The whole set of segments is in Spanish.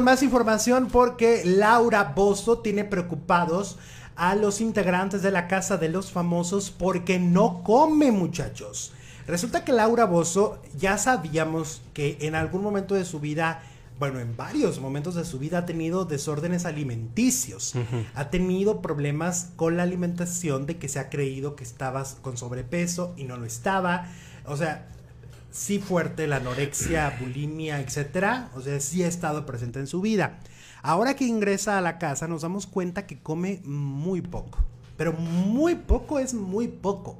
más información porque Laura Bozo tiene preocupados a los integrantes de la Casa de los Famosos porque no come, muchachos. Resulta que Laura Bozo ya sabíamos que en algún momento de su vida, bueno, en varios momentos de su vida ha tenido desórdenes alimenticios, ha tenido problemas con la alimentación de que se ha creído que estabas con sobrepeso y no lo estaba. O sea, sí fuerte, la anorexia, bulimia, etcétera, o sea, sí ha estado presente en su vida. Ahora que ingresa a la casa nos damos cuenta que come muy poco, pero muy poco es muy poco.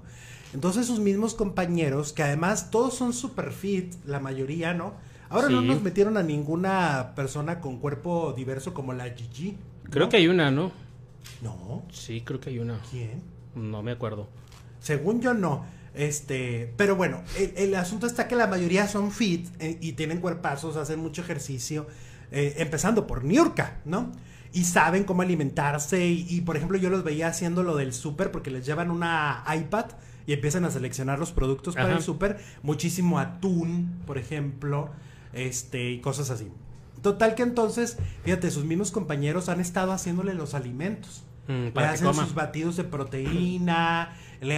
Entonces sus mismos compañeros, que además todos son super fit, la mayoría, ¿no? Ahora no nos metieron a ninguna persona con cuerpo diverso como la Gigi. Creo que hay una, ¿no? No. Sí, creo que hay una. ¿Quién? No me acuerdo. Según yo no. Este, pero bueno, el, asunto está que la mayoría son fit eh, y tienen cuerpazos, hacen mucho ejercicio, eh, empezando por Niurka, ¿no? Y saben cómo alimentarse y, por ejemplo, yo los veía haciendo lo del súper porque les llevan una iPad y empiezan a seleccionar los productos para el súper, muchísimo atún, por ejemplo, este, y cosas así. Total que entonces, fíjate, sus mismos compañeros han estado haciéndole los alimentos. Mm, Le hacen sus batidos de proteína, le,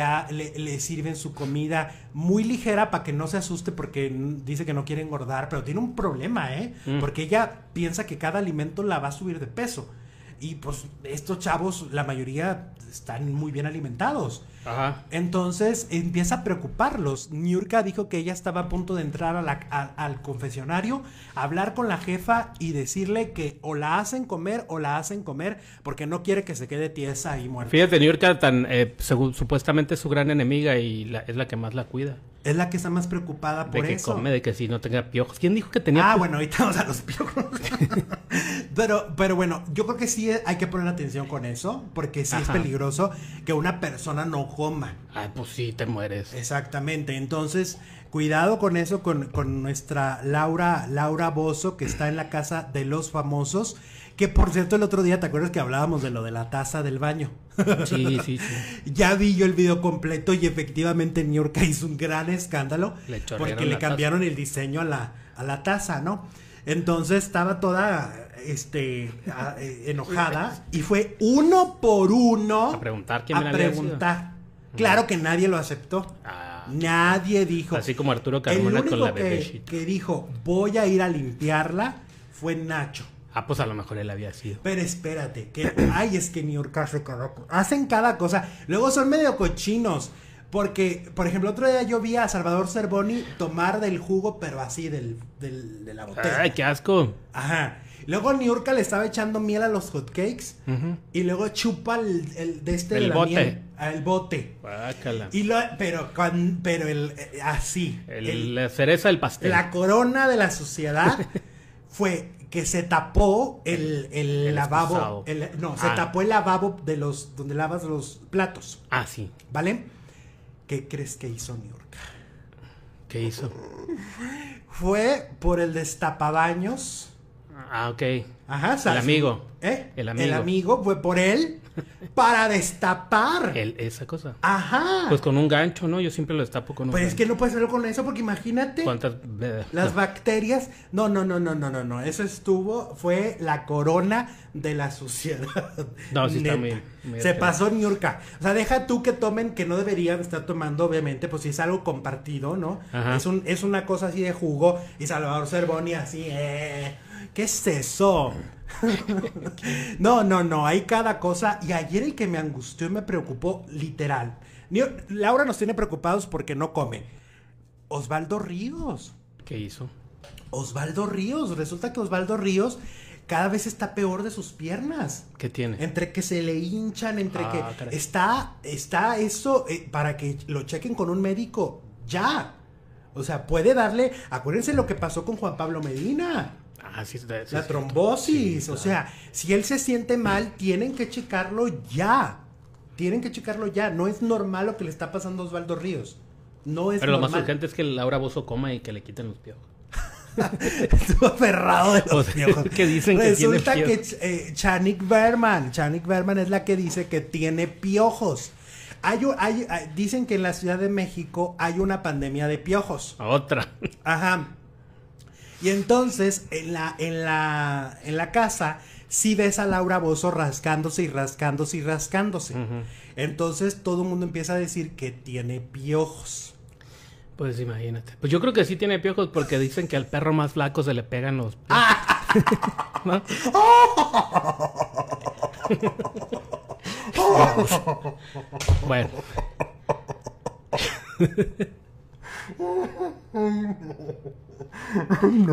le, sirven su comida muy ligera para que no se asuste porque dice que no quiere engordar, pero tiene un problema, ¿eh? Mm. Porque ella piensa que cada alimento la va a subir de peso. Y pues estos chavos, la mayoría están muy bien alimentados. Entonces empieza a preocuparlos. Niurka dijo que ella estaba a punto de entrar al confesionario, hablar con la jefa y decirle que o la hacen comer o la hacen comer porque no quiere que se quede tiesa y muerta. Fíjate, Niurka tan, eh, supuestamente es su gran enemiga y es la que más la cuida. Es la que está más preocupada por eso. de que come, de que si no tenga piojos. ¿Quién dijo que tenía? Ah, bueno, ahorita vamos a los piojos. pero, pero bueno, yo creo que sí hay que poner atención con eso, porque sí es peligroso que una persona no Ah, pues sí, te mueres. Exactamente. Entonces, cuidado con eso, con, nuestra Laura, Laura Bozo, que está en la casa de los famosos. Que por cierto, el otro día, ¿te acuerdas que hablábamos de lo de la taza del baño? Sí, sí, sí. ya vi yo el video completo y efectivamente en New York hizo un gran escándalo porque le cambiaron el diseño a la, taza, ¿no? Entonces estaba toda este, eh, enojada y fue uno por uno a preguntar quién me la preguntar. Claro que nadie lo aceptó. Ah. nadie dijo. Así como Arturo Carmona el único con que, que dijo, voy a ir a limpiarla, fue Nacho. Ah, pues a lo mejor él había sido. Pero espérate, que ay, es que New York hace Hacen cada cosa. Luego son medio cochinos. Porque, por ejemplo, otro día yo vi a Salvador Cervoni tomar del jugo, pero así del, de la botella. Ay, qué asco. Ajá. Luego Niurka le estaba echando miel a los hotcakes. Y luego chupa el, de este. El bote. el bote. Y pero, pero el, eh, así. la cereza del pastel. La corona de la sociedad fue que se tapó el, el, lavabo. no, se ah. tapó el lavabo de los donde lavas los platos. Ah, sí. ¿Vale? ¿Qué crees que hizo Niurka? ¿Qué hizo? Fue por el destapabaños Ah, ok. Ajá, ¿sabes? El amigo. ¿Eh? El amigo. El amigo fue por él para destapar. El, esa cosa. Ajá. Pues con un gancho, ¿no? Yo siempre lo destapo con un Pero pues es que no puedes hacerlo con eso porque imagínate. ¿Cuántas? Las bacterias. No, no, no, no, no, no, no. Eso estuvo, fue la corona de la suciedad. No, sí también. Se pasó niurka. O sea, deja tú que tomen, que no deberían estar tomando, obviamente, pues si es algo compartido, ¿no? Es, un, es una cosa así de jugo y Salvador y así, eh ¿Qué es eso? no, no, no, hay cada cosa. Y ayer el que me angustió me preocupó, literal. Laura nos tiene preocupados porque no come. Osvaldo Ríos. ¿Qué hizo? Osvaldo Ríos. Resulta que Osvaldo Ríos cada vez está peor de sus piernas. ¿Qué tiene? Entre que se le hinchan, entre ah, que está está eso eh, para que lo chequen con un médico ya. O sea, puede darle, acuérdense lo que pasó con Juan Pablo Medina. Ah, la trombosis. o sea, si él se siente mal, tienen que checarlo ya. Tienen que checarlo ya. No es normal lo que le está pasando a Osvaldo Ríos. No es Pero lo más urgente es que Laura Bozo coma y que le quiten los piojos. Estuvo aferrado de los piojos. dicen que Resulta que eh, Chanik Berman, Chanik Berman es la que dice que tiene piojos. Hay, hay, dicen que en la Ciudad de México hay una pandemia de piojos. Otra. Ajá. Y entonces, en la, en la, en la casa, sí ves a Laura Bozo rascándose y rascándose y rascándose. Entonces todo el mundo empieza a decir que tiene piojos. Pues imagínate. Pues yo creo que sí tiene piojos porque dicen que al perro más flaco se le pegan los ¡Ah! bueno.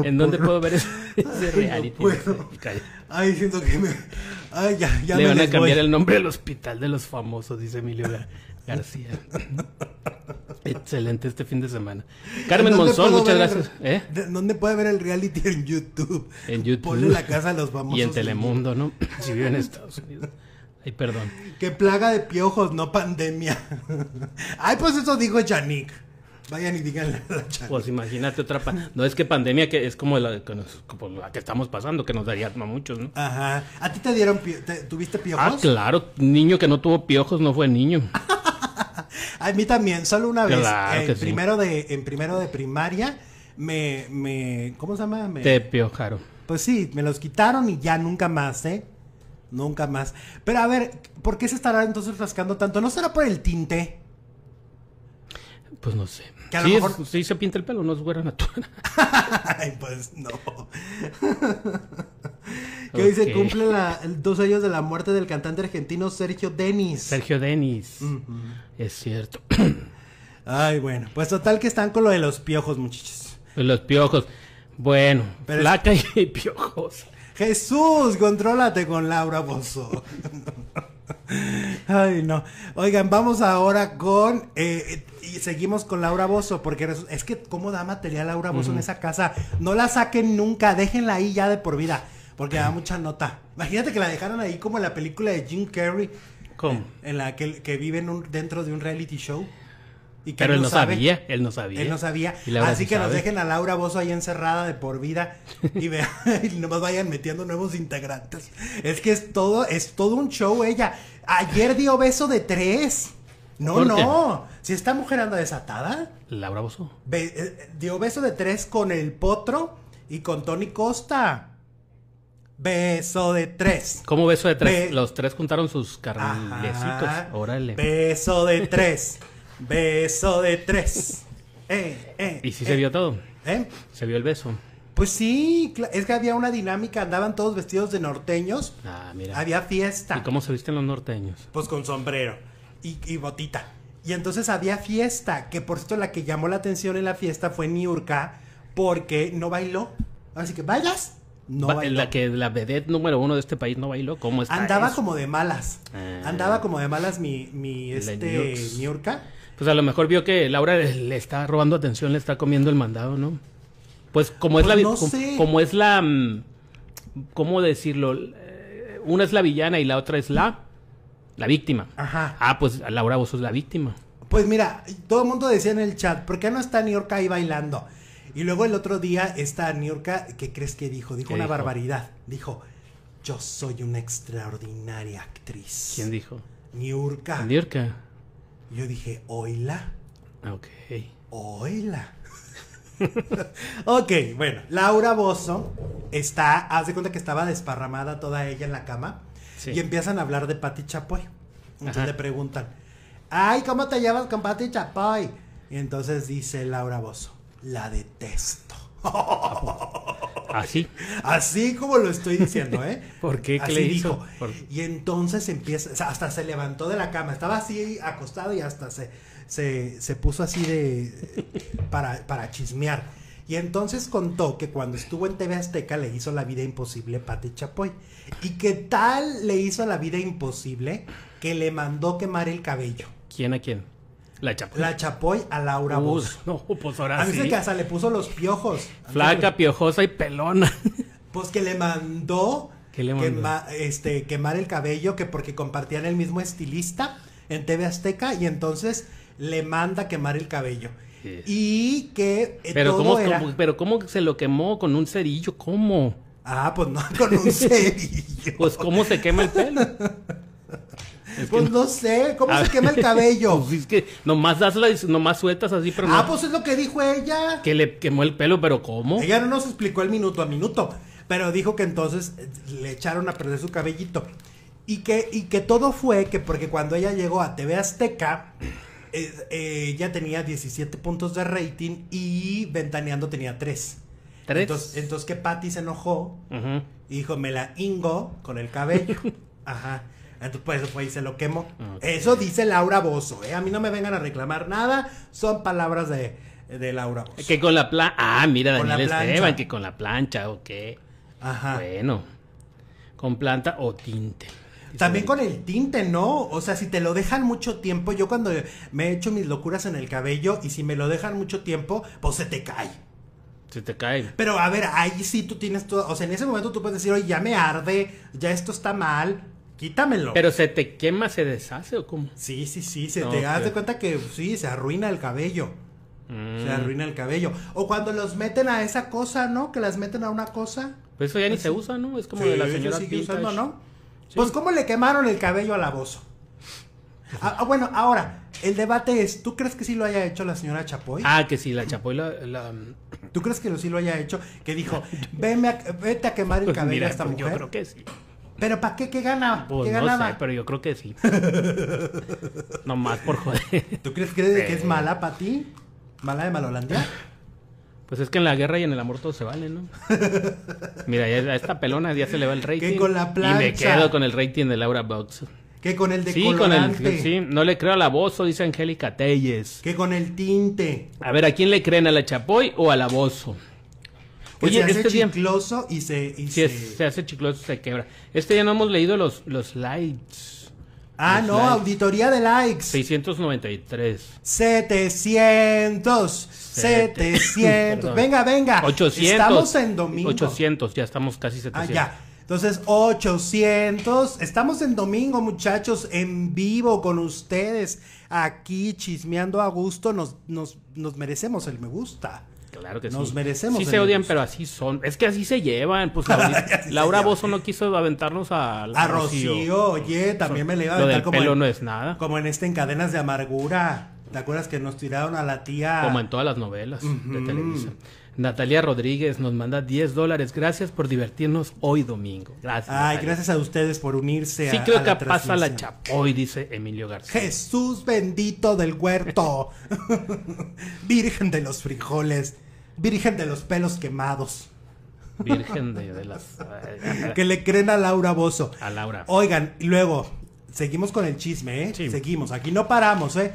¿En dónde puedo ver ese, reality? Ay, siento que me. Ay, ya, Le van a cambiar el nombre del hospital de los famosos, dice Emilio García. Excelente este fin de semana. Carmen Monzón, muchas gracias. en ¿eh? ¿Dónde puede ver el reality en YouTube? En YouTube. la casa a los famosos. Y en Telemundo, ¿no? Si vive en Estados Unidos. Ay, perdón. Que plaga de piojos, no pandemia. Ay, pues eso dijo Yannick. Vayan y a la Pues imagínate otra. No es que pandemia que es como la, que estamos pasando, que nos daría a muchos, ¿no? Ajá. ¿A ti te dieron. ¿Tuviste piojos? Ah, claro. Niño que no tuvo piojos no fue niño. a mí también, solo una vez. primero de, en primero de primaria me. me ¿Cómo se llama? Me, te piojaron. Pues sí, me los quitaron y ya nunca más, ¿eh? Nunca más. Pero a ver, ¿por qué se estará entonces rascando tanto? ¿No será por el tinte? Pues no sé. Que pues, se pinta el pelo, no es güera natural. Ay, pues no. que hoy se cumple la, dos años de la muerte del cantante argentino Sergio Denis. Sergio Denis. Es cierto. Ay, bueno. Pues total que están con lo de los piojos, muchachos. Los piojos. Bueno, placa y piojos. Jesús, contrólate con Laura Bozo. Ay, no. Oigan, vamos ahora con. Eh, y seguimos con Laura Bozo, porque es que cómo da material Laura Bozo en esa casa. No la saquen nunca, déjenla ahí ya de por vida, porque da mucha nota. Imagínate que la dejaron ahí como en la película de Jim Carrey. ¿Cómo? En la que, que viven dentro de un reality show. Pero él no, sabía, él no sabía. Él no sabía. Así que nos dejen a Laura Bozo ahí encerrada de por vida y, no nomás vayan metiendo nuevos integrantes. Es que es todo, es todo un show ella. Ayer dio beso de tres. No, no. Si esta mujer anda desatada. Laura Bozo. Eh, dio beso de tres con el potro y con Tony Costa. Beso de tres. ¿Cómo beso de tres? Los tres juntaron sus carnesitos. Órale. Beso de tres. Beso de tres. Eh, eh, ¿Y si se eh. vio todo? ¿Eh? ¿Se vio el beso? Pues sí, es que había una dinámica, andaban todos vestidos de norteños. Ah, mira. Había fiesta. ¿Y cómo se visten los norteños? Pues con sombrero y, botita. Y entonces había fiesta, que por cierto la que llamó la atención en la fiesta fue Niurka, porque no bailó. Así que, ¿bailas? No La que la vedette número uno de este país no bailó, ¿cómo Andaba como de malas. Ah. Andaba como de malas mi, mi este, Niurka pues a lo mejor vio que Laura le está robando atención, le está comiendo el mandado, ¿no? Pues como es la pues como, es la mm, ¿cómo decirlo? Eh, una es la villana y la otra es la la víctima. Ajá. Ah, pues Laura vos sos la víctima. Pues mira, todo el mundo decía en el chat, ¿por qué no está Niorca ahí bailando? Y luego el otro día está Niurka, ¿qué crees que dijo? Dijo una barbaridad. Dijo, yo soy una extraordinaria actriz. ¿Quién dijo? Niurka. Niurka yo dije, oila. Ok. Oila. ok, bueno, Laura Bozo está, hace cuenta que estaba desparramada toda ella en la cama y empiezan a hablar de Pati Chapoy. Entonces le preguntan, ay, ¿cómo te llevas con Pati Chapoy? Y entonces dice Laura Bozo, la detesto. Así. Así como lo estoy diciendo, ¿eh? ¿Por qué? le dijo. Y entonces empieza, hasta se levantó de la cama, estaba así acostado y hasta se, se, puso así de para, para chismear. Y entonces contó que cuando estuvo en TV Azteca le hizo la vida imposible Pati Chapoy. Y que tal le hizo la vida imposible que le mandó quemar el cabello. ¿Quién a quién? La Chapoy. La Chapoy a Laura bus No, pues ahora a mí se que hasta le puso los piojos. Flaca, piojosa y pelona. Pues que le mandó, que le este, quemar el cabello que porque compartían el mismo estilista en TV Azteca y entonces le manda quemar el cabello. Y que eh, pero pero cómo se lo quemó con un cerillo, ¿cómo? Ah, pues no con un cerillo. pues cómo se quema el pelo pues no... sé, ¿cómo se ah, quema el cabello? Pues es que nomás, das sueltas así, pero Ah, pues es lo que dijo ella. Que le quemó el pelo, pero ¿cómo? Ella no nos explicó el minuto a minuto, pero dijo que entonces eh, le echaron a perder su cabellito. Y que, y que todo fue que porque cuando ella llegó a TV Azteca, eh, eh, ella tenía 17 puntos de rating y Ventaneando tenía 3. ¿Tres? Entonces, entonces que Patty se enojó y dijo, me la ingo con el cabello. Ajá. Entonces, pues se lo quemo Eso dice Laura Bozo, ¿eh? A mí no me vengan a reclamar nada, son palabras de, Laura Bozo. Que con la plancha. Ah, mira, Daniel Esteban, que con la plancha, ok. Ajá. Bueno, con planta o tinte. También con el tinte, ¿no? O sea, si te lo dejan mucho tiempo, yo cuando me he hecho mis locuras en el cabello y si me lo dejan mucho tiempo, pues se te cae. Se te cae. Pero a ver, ahí sí tú tienes todo. O sea, en ese momento tú puedes decir, oye, ya me arde, ya esto está mal, Quítamelo. Pero se te quema, se deshace o cómo? Sí, sí, sí, se te das de cuenta que sí, se arruina el cabello. Mm. Se arruina el cabello. O cuando los meten a esa cosa, ¿no? Que las meten a una cosa. Pues eso ya ni pues se usa, ¿no? Es como de la señora sigue usando, ¿no? Pues cómo le quemaron el cabello al aboso. Ah, ah, bueno, ahora, el debate es, ¿tú crees que sí lo haya hecho la señora Chapoy? Ah, que sí, la Chapoy la... ¿Tú crees que sí lo haya hecho? Que dijo, vete a quemar el pues cabello a esta pues mujer. Yo creo que sí. ¿Pero para qué? ¿Qué gana? Pues no Sé, pero yo creo que sí. Nomás por joder. ¿Tú crees que, que es mala para ti? ¿Mala de Malolandia? Pues es que en la guerra y en el amor todo se vale, ¿no? Mira, ya a esta pelona ya se le va el rating. ¿Qué con la plancha. Y me quedo con el rating de Laura Box. ¿Qué con el de Sí, con el, sí, no le creo a la voz, dice Angélica Telles. ¿Qué con el tinte. A ver, ¿a quién le creen? ¿A la Chapoy o a la Bozo? Oye, se hace chicloso y se. si se... hace chicloso, se quebra. Este ya no hemos leído los, los likes. Ah, no, auditoría de likes. 693. 700. 700. venga, venga. 800. Estamos en domingo. 800, ya estamos casi 700. Ah, ya. Entonces, 800. Estamos en domingo, muchachos, en vivo con ustedes, aquí chismeando a gusto. Nos, nos, nos merecemos el me gusta claro que sí. Nos merecemos. Sí se odian, pero así son. Es que así se llevan. Pues Laura, Bozo no quiso aventarnos a... A Rocío. oye, también me le iba a aventar lo del como... Pelo no es nada. Como en este En Cadenas de Amargura. ¿Te acuerdas que nos tiraron a la tía? Como en todas las novelas de Televisa. Natalia Rodríguez nos manda 10 dólares. Gracias por divertirnos hoy domingo. Gracias. Ay, gracias a ustedes por unirse sí, a Sí, creo que pasa la Hoy dice Emilio García. Jesús bendito del huerto. Virgen de los frijoles. Virgen de los pelos quemados. Virgen de, las... que le creen a Laura Bozo. A Laura. Oigan, y luego, seguimos con el chisme, ¿eh? Seguimos, aquí no paramos, ¿eh?